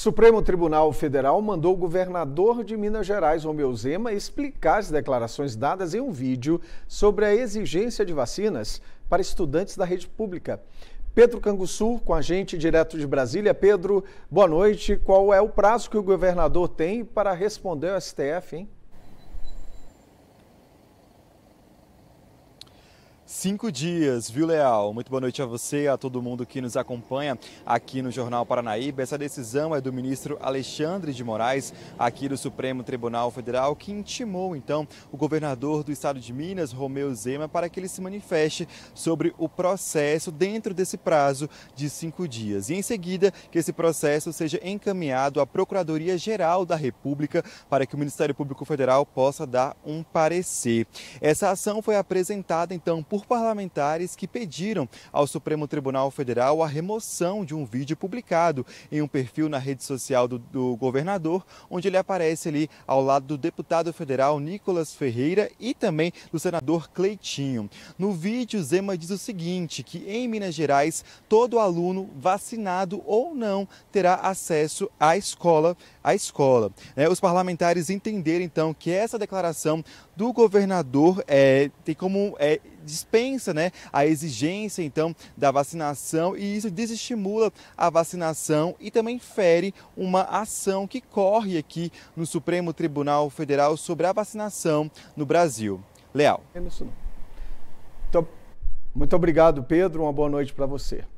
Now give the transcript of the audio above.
Supremo Tribunal Federal mandou o governador de Minas Gerais, Romeu Zema, explicar as declarações dadas em um vídeo sobre a exigência de vacinas para estudantes da rede pública. Pedro Canguçu, com a gente direto de Brasília. Pedro, boa noite. Qual é o prazo que o governador tem para responder ao STF, hein? cinco dias, viu, Leal? Muito boa noite a você e a todo mundo que nos acompanha aqui no Jornal Paranaíba. Essa decisão é do ministro Alexandre de Moraes, aqui do Supremo Tribunal Federal, que intimou, então, o governador do estado de Minas, Romeu Zema, para que ele se manifeste sobre o processo dentro desse prazo de cinco dias. E, em seguida, que esse processo seja encaminhado à Procuradoria-Geral da República para que o Ministério Público Federal possa dar um parecer. Essa ação foi apresentada, então, por parlamentares que pediram ao Supremo Tribunal Federal a remoção de um vídeo publicado em um perfil na rede social do, do governador, onde ele aparece ali ao lado do deputado federal Nicolas Ferreira e também do senador Cleitinho. No vídeo, Zema diz o seguinte: que em Minas Gerais, todo aluno vacinado ou não terá acesso à escola à escola. É, os parlamentares entenderam, então, que essa declaração do governador é, tem como é, dispensa né, a exigência então da vacinação e isso desestimula a vacinação e também fere uma ação que corre aqui no Supremo Tribunal Federal sobre a vacinação no Brasil. Leal. Então, muito obrigado, Pedro. Uma boa noite para você.